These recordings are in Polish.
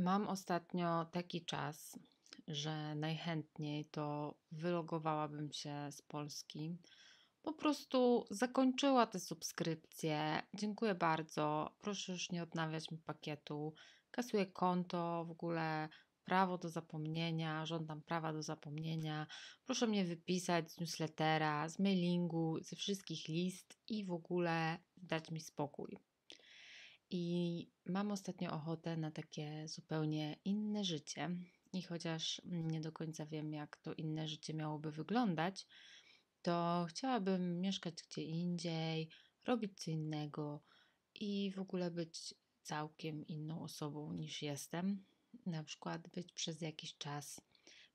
Mam ostatnio taki czas, że najchętniej to wylogowałabym się z Polski. Po prostu zakończyła te subskrypcje. Dziękuję bardzo. Proszę już nie odnawiać mi pakietu. Kasuję konto, w ogóle prawo do zapomnienia, żądam prawa do zapomnienia. Proszę mnie wypisać z newslettera, z mailingu, ze wszystkich list i w ogóle dać mi spokój. I mam ostatnio ochotę na takie zupełnie inne życie. I chociaż nie do końca wiem, jak to inne życie miałoby wyglądać, to chciałabym mieszkać gdzie indziej, robić co innego i w ogóle być całkiem inną osobą niż jestem. Na przykład być przez jakiś czas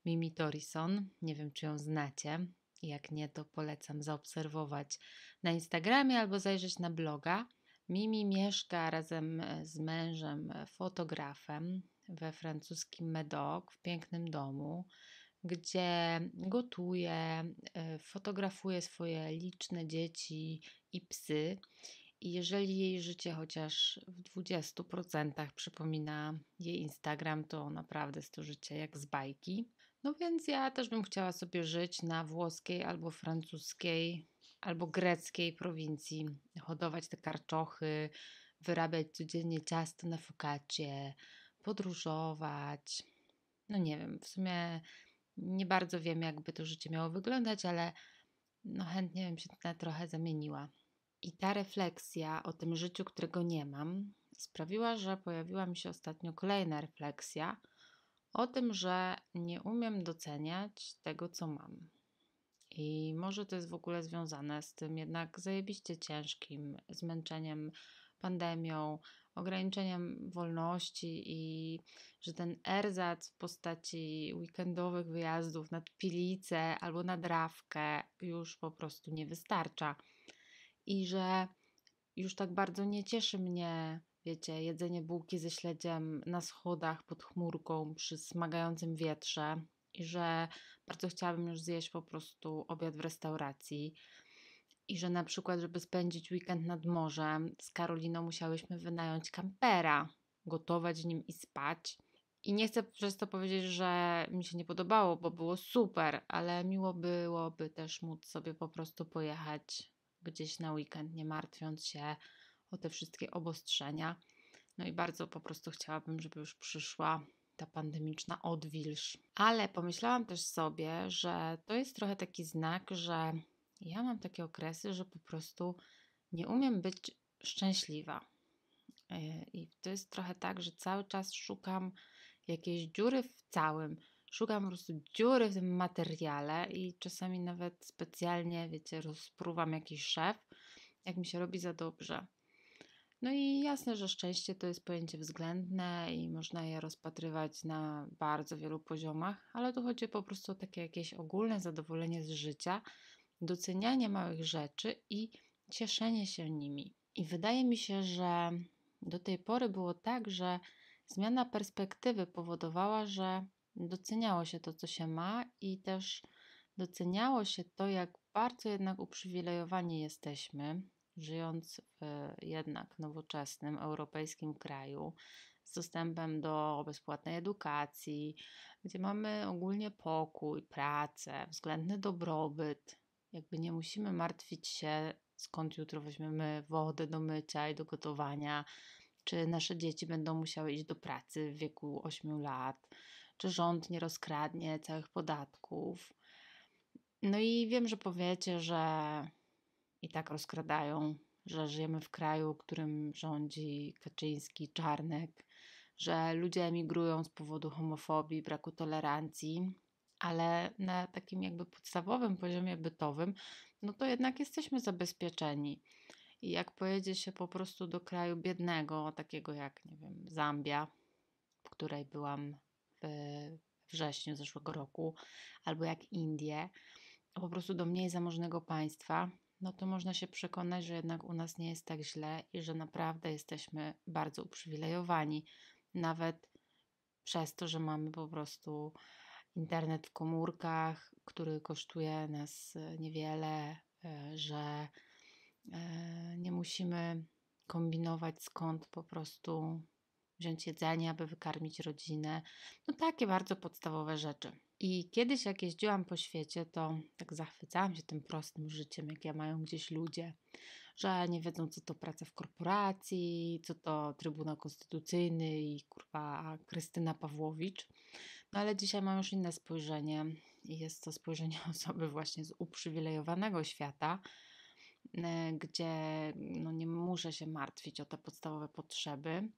Mimi Torison. Nie wiem, czy ją znacie. Jak nie, to polecam zaobserwować na Instagramie albo zajrzeć na bloga. Mimi mieszka razem e, z mężem, e, fotografem we francuskim Medoc, w pięknym domu, gdzie gotuje, e, fotografuje swoje liczne dzieci i psy. I jeżeli jej życie chociaż w 20% przypomina jej Instagram, to naprawdę jest to życie jak z bajki. No więc ja też bym chciała sobie żyć na włoskiej albo francuskiej albo greckiej prowincji, hodować te karczochy, wyrabiać codziennie ciasto na fokacie, podróżować. No nie wiem, w sumie nie bardzo wiem, jakby to życie miało wyglądać, ale no chętnie bym się na trochę zamieniła. I ta refleksja o tym życiu, którego nie mam, sprawiła, że pojawiła mi się ostatnio kolejna refleksja o tym, że nie umiem doceniać tego, co mam. I może to jest w ogóle związane z tym jednak zajebiście ciężkim zmęczeniem pandemią, ograniczeniem wolności i że ten erzac w postaci weekendowych wyjazdów nad pilicę albo na drawkę już po prostu nie wystarcza. I że już tak bardzo nie cieszy mnie, wiecie, jedzenie bułki ze śledziem na schodach pod chmurką przy smagającym wietrze, i że bardzo chciałabym już zjeść po prostu obiad w restauracji. I że na przykład, żeby spędzić weekend nad morzem, z Karoliną musiałyśmy wynająć kampera, gotować w nim i spać. I nie chcę przez to powiedzieć, że mi się nie podobało, bo było super, ale miło byłoby też móc sobie po prostu pojechać gdzieś na weekend, nie martwiąc się o te wszystkie obostrzenia. No i bardzo po prostu chciałabym, żeby już przyszła ta pandemiczna odwilż. Ale pomyślałam też sobie, że to jest trochę taki znak, że ja mam takie okresy, że po prostu nie umiem być szczęśliwa. E, I to jest trochę tak, że cały czas szukam jakiejś dziury w całym. Szukam po prostu dziury w tym materiale i czasami nawet specjalnie, wiecie, rozpruwam jakiś szef, jak mi się robi za dobrze. No i jasne, że szczęście to jest pojęcie względne i można je rozpatrywać na bardzo wielu poziomach, ale tu chodzi po prostu o takie jakieś ogólne zadowolenie z życia, docenianie małych rzeczy i cieszenie się nimi. I wydaje mi się, że do tej pory było tak, że zmiana perspektywy powodowała, że doceniało się to, co się ma, i też doceniało się to, jak bardzo jednak uprzywilejowani jesteśmy, żyjąc w jednak nowoczesnym europejskim kraju z dostępem do bezpłatnej edukacji, gdzie mamy ogólnie pokój, pracę, względny dobrobyt, jakby nie musimy martwić się, skąd jutro weźmiemy wodę do mycia i do gotowania, czy nasze dzieci będą musiały iść do pracy w wieku 8 lat, czy rząd nie rozkradnie całych podatków. No i wiem, że powiecie, że i tak rozkradają, że żyjemy w kraju, którym rządzi Kaczyński, Czarnek, że ludzie emigrują z powodu homofobii, braku tolerancji, ale na takim jakby podstawowym poziomie bytowym, no to jednak jesteśmy zabezpieczeni. I jak pojedzie się po prostu do kraju biednego, takiego jak, nie wiem, Zambia, w której byłam w wrześniu zeszłego roku, albo jak Indie, po prostu do mniej zamożnego państwa, no to można się przekonać, że jednak u nas nie jest tak źle i że naprawdę jesteśmy bardzo uprzywilejowani, nawet przez to, że mamy po prostu internet w komórkach, który kosztuje nas e, niewiele, e, że e, nie musimy kombinować skąd po prostu wziąć jedzenie, aby wykarmić rodzinę. No takie bardzo podstawowe rzeczy. I kiedyś, jak jeździłam po świecie, to tak zachwycałam się tym prostym życiem, jakie mają gdzieś ludzie, że nie wiedzą, co to praca w korporacji, co to Trybunał Konstytucyjny i kurwa Krystyna Pawłowicz. No ale dzisiaj mam już inne spojrzenie i jest to spojrzenie osoby właśnie z uprzywilejowanego świata, e, gdzie no, nie muszę się martwić o te podstawowe potrzeby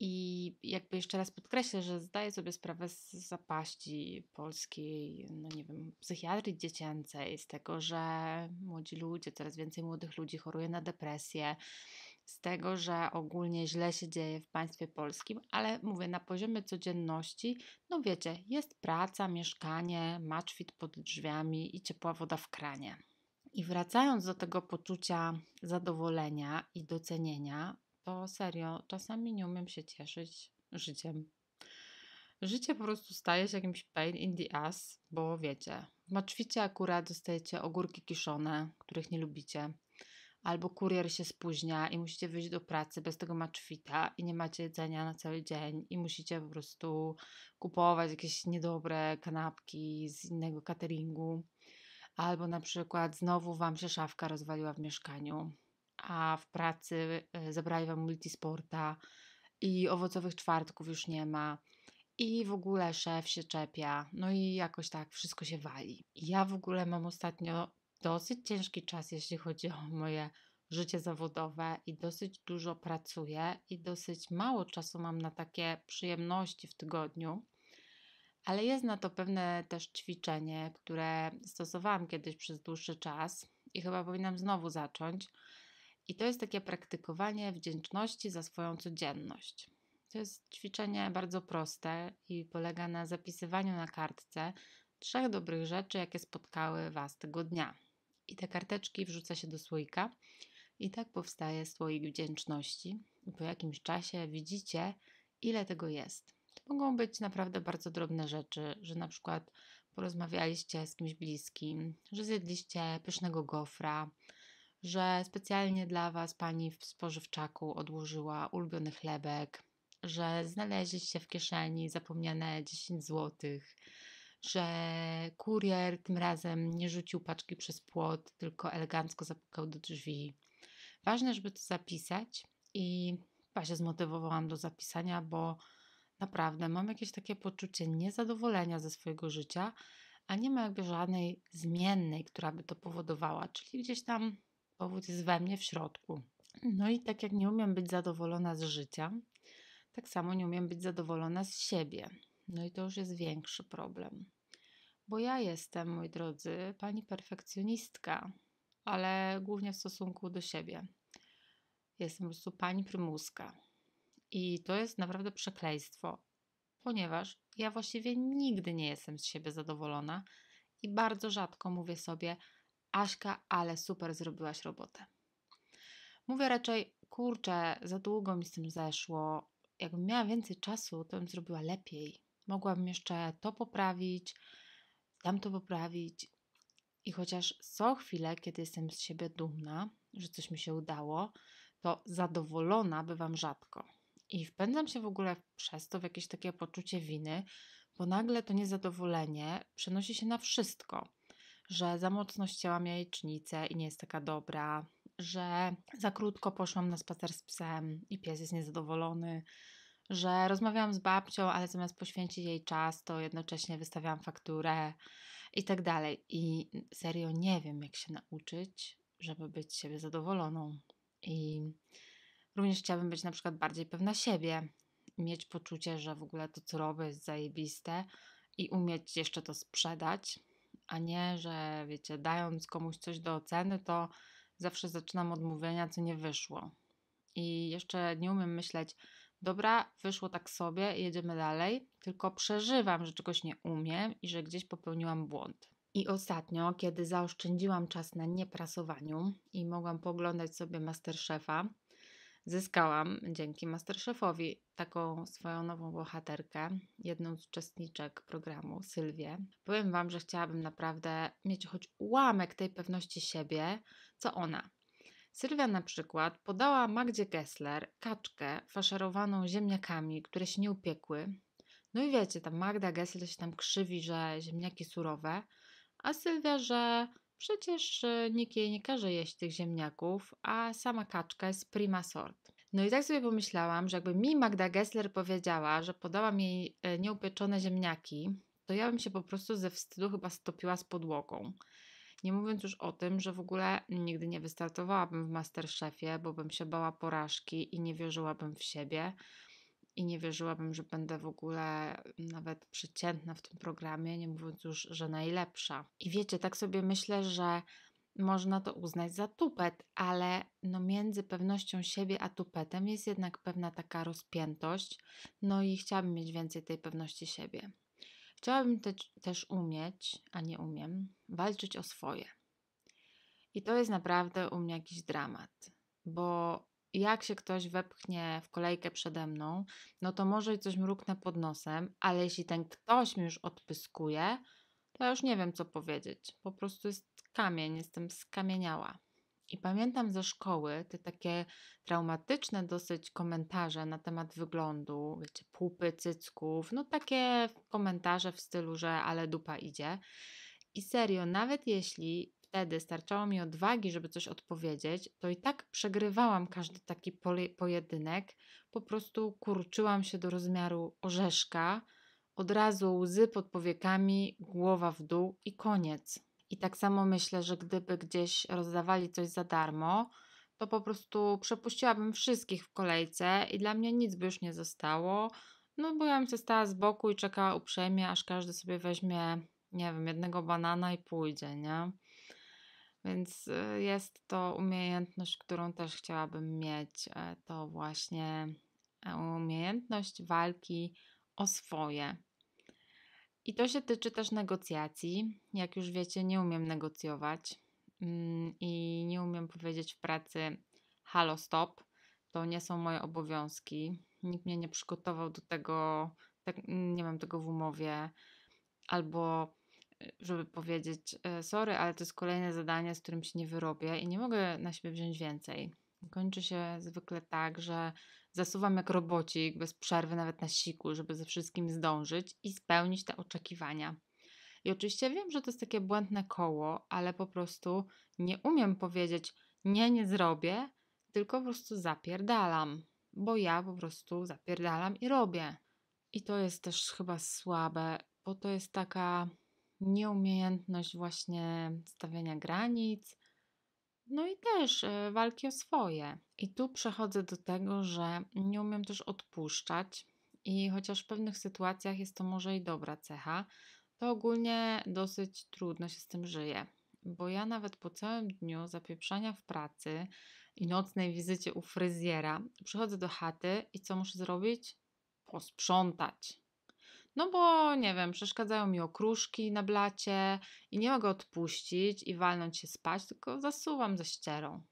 i jakby jeszcze raz podkreślę, że zdaję sobie sprawę z zapaści polskiej, no nie wiem, psychiatrii dziecięcej, z tego, że młodzi ludzie, coraz więcej młodych ludzi choruje na depresję, z tego, że ogólnie źle się dzieje w państwie polskim, ale mówię na poziomie codzienności, no wiecie, jest praca, mieszkanie, maczwit pod drzwiami i ciepła woda w kranie. I wracając do tego poczucia zadowolenia i docenienia, to serio, czasami nie umiem się cieszyć życiem. Życie po prostu staje się jakimś pain in the ass, bo wiecie, w maczwicie akurat dostajecie ogórki kiszone, których nie lubicie, albo kurier się spóźnia i musicie wyjść do pracy bez tego maczwita i nie macie jedzenia na cały dzień i musicie po prostu kupować jakieś niedobre kanapki z innego cateringu, albo na przykład znowu wam się szafka rozwaliła w mieszkaniu a w pracy y, zabrali wam multisporta i owocowych czwartków już nie ma. I w ogóle szef się czepia, no i jakoś tak wszystko się wali. Ja w ogóle mam ostatnio dosyć ciężki czas, jeśli chodzi o moje życie zawodowe i dosyć dużo pracuję i dosyć mało czasu mam na takie przyjemności w tygodniu. Ale jest na to pewne też ćwiczenie, które stosowałam kiedyś przez dłuższy czas i chyba powinnam znowu zacząć. I to jest takie praktykowanie wdzięczności za swoją codzienność. To jest ćwiczenie bardzo proste i polega na zapisywaniu na kartce trzech dobrych rzeczy, jakie spotkały Was tego dnia. I te karteczki wrzuca się do słoika, i tak powstaje słoik wdzięczności. I po jakimś czasie widzicie, ile tego jest. To mogą być naprawdę bardzo drobne rzeczy, że na przykład porozmawialiście z kimś bliskim, że zjedliście pysznego gofra, że specjalnie dla Was Pani w spożywczaku odłożyła ulubiony chlebek, że znaleźliście w kieszeni zapomniane 10 zł, że kurier tym razem nie rzucił paczki przez płot, tylko elegancko zapukał do drzwi. Ważne, żeby to zapisać i chyba się zmotywowałam do zapisania, bo naprawdę mam jakieś takie poczucie niezadowolenia ze swojego życia, a nie ma jakby żadnej zmiennej, która by to powodowała. Czyli gdzieś tam Powód jest we mnie w środku. No i tak jak nie umiem być zadowolona z życia, tak samo nie umiem być zadowolona z siebie. No i to już jest większy problem. Bo ja jestem, moi drodzy, pani perfekcjonistka, ale głównie w stosunku do siebie. Jestem po prostu pani prymuska. I to jest naprawdę przekleństwo, ponieważ ja właściwie nigdy nie jestem z siebie zadowolona i bardzo rzadko mówię sobie: Aśka, ale super zrobiłaś robotę. Mówię raczej, kurczę, za długo mi z tym zeszło. Jakbym miała więcej czasu, to bym zrobiła lepiej. Mogłabym jeszcze to poprawić, tamto poprawić. I chociaż są chwile, kiedy jestem z siebie dumna, że coś mi się udało, to zadowolona bywam rzadko. I wpędzam się w ogóle przez to w jakieś takie poczucie winy, bo nagle to niezadowolenie przenosi się na wszystko że za mocno ścięłam jajecznicę i nie jest taka dobra, że za krótko poszłam na spacer z psem i pies jest niezadowolony, że rozmawiałam z babcią, ale zamiast poświęcić jej czas, to jednocześnie wystawiałam fakturę i tak dalej. I serio nie wiem, jak się nauczyć, żeby być siebie zadowoloną. I również chciałabym być na przykład bardziej pewna siebie, mieć poczucie, że w ogóle to, co robię, jest zajebiste i umieć jeszcze to sprzedać, a nie, że wiecie, dając komuś coś do oceny, to zawsze zaczynam od mówienia, co nie wyszło. I jeszcze nie umiem myśleć, dobra, wyszło tak sobie, jedziemy dalej, tylko przeżywam, że czegoś nie umiem i że gdzieś popełniłam błąd. I ostatnio, kiedy zaoszczędziłam czas na nieprasowaniu i mogłam poglądać sobie Masterchefa, zyskałam dzięki Masterchefowi taką swoją nową bohaterkę, jedną z uczestniczek programu, Sylwię. Powiem Wam, że chciałabym naprawdę mieć choć ułamek tej pewności siebie, co ona. Sylwia na przykład podała Magdzie Gessler kaczkę faszerowaną ziemniakami, które się nie upiekły. No i wiecie, tam Magda Gessler się tam krzywi, że ziemniaki surowe, a Sylwia, że Przecież e, nikt jej nie każe jeść tych ziemniaków, a sama kaczka jest prima sort. No i tak sobie pomyślałam, że jakby mi Magda Gessler powiedziała, że podałam jej e, nieupieczone ziemniaki, to ja bym się po prostu ze wstydu chyba stopiła z podłogą. Nie mówiąc już o tym, że w ogóle nigdy nie wystartowałabym w Masterchefie, bo bym się bała porażki i nie wierzyłabym w siebie, i nie wierzyłabym, że będę w ogóle nawet przeciętna w tym programie, nie mówiąc już, że najlepsza. I wiecie, tak sobie myślę, że można to uznać za tupet, ale no między pewnością siebie a tupetem jest jednak pewna taka rozpiętość, no i chciałabym mieć więcej tej pewności siebie. Chciałabym te, też umieć, a nie umiem, walczyć o swoje. I to jest naprawdę u mnie jakiś dramat, bo jak się ktoś wepchnie w kolejkę przede mną, no to może i coś mruknę pod nosem, ale jeśli ten ktoś mi już odpyskuje, to ja już nie wiem, co powiedzieć. Po prostu jest kamień, jestem skamieniała. I pamiętam ze szkoły te takie traumatyczne dosyć komentarze na temat wyglądu, wiecie, pupy, cycków, no takie komentarze w stylu, że ale dupa idzie. I serio, nawet jeśli wtedy starczało mi odwagi, żeby coś odpowiedzieć, to i tak przegrywałam każdy taki pojedynek. Po prostu kurczyłam się do rozmiaru orzeszka, od razu łzy pod powiekami, głowa w dół i koniec. I tak samo myślę, że gdyby gdzieś rozdawali coś za darmo, to po prostu przepuściłabym wszystkich w kolejce i dla mnie nic by już nie zostało. No bo ja bym się stała z boku i czekała uprzejmie, aż każdy sobie weźmie, nie wiem, jednego banana i pójdzie, nie? Więc y, jest to umiejętność, którą też chciałabym mieć. E, to właśnie e, umiejętność walki o swoje. I to się tyczy też negocjacji. Jak już wiecie, nie umiem negocjować mm, i nie umiem powiedzieć w pracy halo stop. To nie są moje obowiązki. Nikt mnie nie przygotował do tego, tak, nie mam tego w umowie. Albo żeby powiedzieć: e, Sorry, ale to jest kolejne zadanie, z którym się nie wyrobię i nie mogę na siebie wziąć więcej. Kończy się zwykle tak, że zasuwam jak robocik, bez przerwy, nawet na siku, żeby ze wszystkim zdążyć i spełnić te oczekiwania. I oczywiście wiem, że to jest takie błędne koło, ale po prostu nie umiem powiedzieć: Nie, nie zrobię, tylko po prostu zapierdalam, bo ja po prostu zapierdalam i robię. I to jest też chyba słabe, bo to jest taka nieumiejętność właśnie stawiania granic, no i też y, walki o swoje. I tu przechodzę do tego, że nie umiem też odpuszczać, i chociaż w pewnych sytuacjach jest to może i dobra cecha, to ogólnie dosyć trudno się z tym żyje. Bo ja nawet po całym dniu zapieprzania w pracy i nocnej wizycie u fryzjera przychodzę do chaty i co muszę zrobić? Posprzątać. No bo nie wiem, przeszkadzają mi okruszki na blacie i nie mogę odpuścić i walnąć się spać, tylko zasuwam ze ścierą.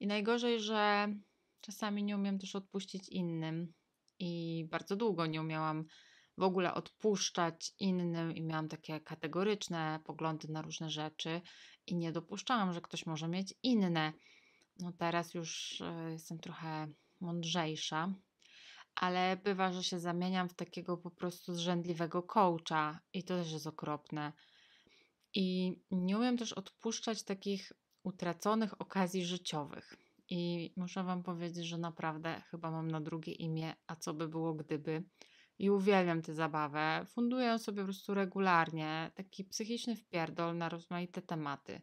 I najgorzej, że czasami nie umiem też odpuścić innym i bardzo długo nie umiałam w ogóle odpuszczać innym i miałam takie kategoryczne poglądy na różne rzeczy i nie dopuszczałam, że ktoś może mieć inne. No teraz już e, jestem trochę mądrzejsza ale bywa, że się zamieniam w takiego po prostu zrzędliwego coacha i to też jest okropne. I nie umiem też odpuszczać takich utraconych okazji życiowych. I muszę Wam powiedzieć, że naprawdę chyba mam na drugie imię, a co by było gdyby. I uwielbiam tę zabawę. Funduję sobie po prostu regularnie taki psychiczny wpierdol na rozmaite tematy.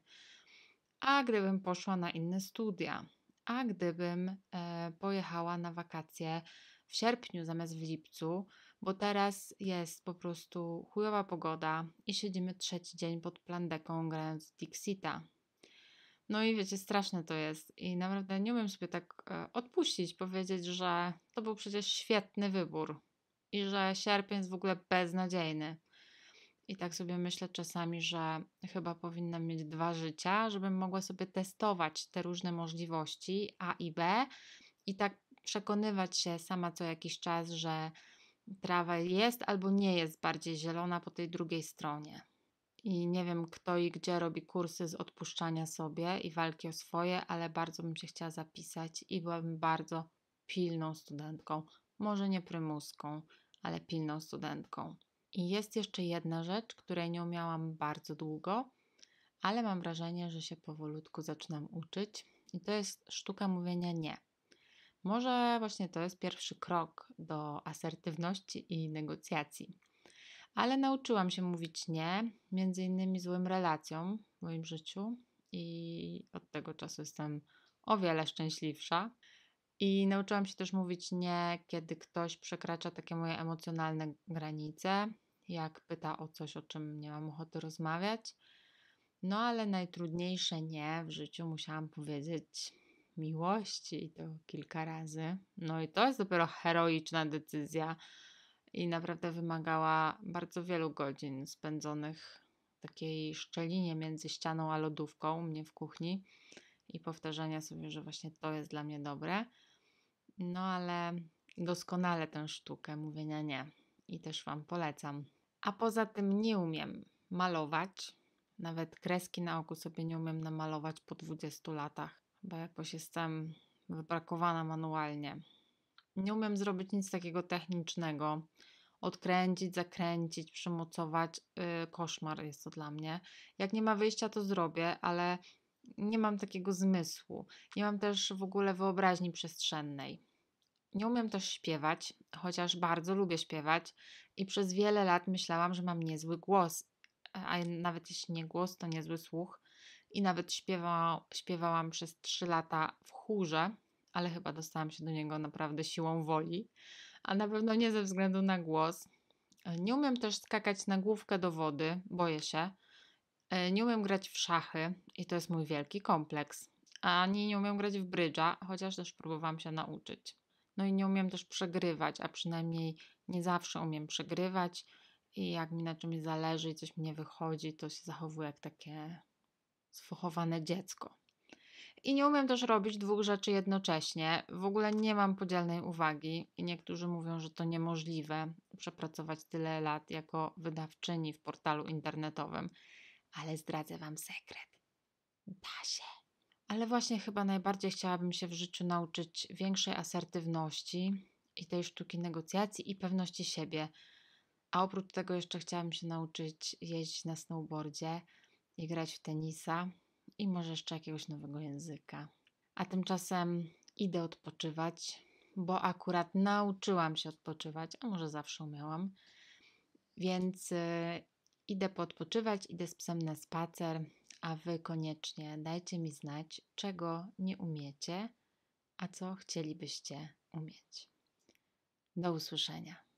A gdybym poszła na inne studia, a gdybym e, pojechała na wakacje w sierpniu zamiast w lipcu, bo teraz jest po prostu chujowa pogoda i siedzimy trzeci dzień pod plandeką grając Dixita. No i wiecie, straszne to jest i naprawdę nie umiem sobie tak e, odpuścić, powiedzieć, że to był przecież świetny wybór i że sierpień jest w ogóle beznadziejny. I tak sobie myślę czasami, że chyba powinnam mieć dwa życia, żebym mogła sobie testować te różne możliwości A i B i tak przekonywać się sama co jakiś czas, że trawa jest albo nie jest bardziej zielona po tej drugiej stronie. I nie wiem, kto i gdzie robi kursy z odpuszczania sobie i walki o swoje, ale bardzo bym się chciała zapisać i byłabym bardzo pilną studentką. Może nie prymuską, ale pilną studentką. I jest jeszcze jedna rzecz, której nie umiałam bardzo długo, ale mam wrażenie, że się powolutku zaczynam uczyć, i to jest sztuka mówienia nie. Może właśnie to jest pierwszy krok do asertywności i negocjacji. Ale nauczyłam się mówić nie, między innymi złym relacjom w moim życiu i od tego czasu jestem o wiele szczęśliwsza. I nauczyłam się też mówić nie, kiedy ktoś przekracza takie moje emocjonalne granice, jak pyta o coś, o czym nie mam ochoty rozmawiać. No ale najtrudniejsze nie w życiu musiałam powiedzieć miłości i to kilka razy. No i to jest dopiero heroiczna decyzja i naprawdę wymagała bardzo wielu godzin spędzonych w takiej szczelinie między ścianą a lodówką u mnie w kuchni i powtarzania sobie, że właśnie to jest dla mnie dobre. No ale doskonale tę sztukę mówienia nie i też Wam polecam. A poza tym nie umiem malować. Nawet kreski na oku sobie nie umiem namalować po 20 latach bo jakoś jestem wybrakowana manualnie. Nie umiem zrobić nic takiego technicznego. Odkręcić, zakręcić, przymocować. Yy, koszmar jest to dla mnie. Jak nie ma wyjścia, to zrobię, ale nie mam takiego zmysłu. Nie mam też w ogóle wyobraźni przestrzennej. Nie umiem też śpiewać, chociaż bardzo lubię śpiewać i przez wiele lat myślałam, że mam niezły głos, a nawet jeśli nie głos, to niezły słuch i nawet śpiewa, śpiewałam przez 3 lata w chórze, ale chyba dostałam się do niego naprawdę siłą woli, a na pewno nie ze względu na głos. E, nie umiem też skakać na główkę do wody, boję się. E, nie umiem grać w szachy i to jest mój wielki kompleks. Ani nie umiem grać w brydża, chociaż też próbowałam się nauczyć. No i nie umiem też przegrywać, a przynajmniej nie zawsze umiem przegrywać. I jak mi na czymś zależy i coś mi nie wychodzi, to się zachowuję jak takie sfochowane dziecko. I nie umiem też robić dwóch rzeczy jednocześnie. W ogóle nie mam podzielnej uwagi i niektórzy mówią, że to niemożliwe przepracować tyle lat jako wydawczyni w portalu internetowym. Ale zdradzę Wam sekret. Da się. Ale właśnie chyba najbardziej chciałabym się w życiu nauczyć większej asertywności i tej sztuki negocjacji i pewności siebie. A oprócz tego jeszcze chciałam się nauczyć jeździć na snowboardzie i grać w tenisa i może jeszcze jakiegoś nowego języka. A tymczasem idę odpoczywać, bo akurat nauczyłam się odpoczywać, a może zawsze umiałam. Więc y, idę podpoczywać, idę z psem na spacer, a wy koniecznie dajcie mi znać, czego nie umiecie, a co chcielibyście umieć. Do usłyszenia.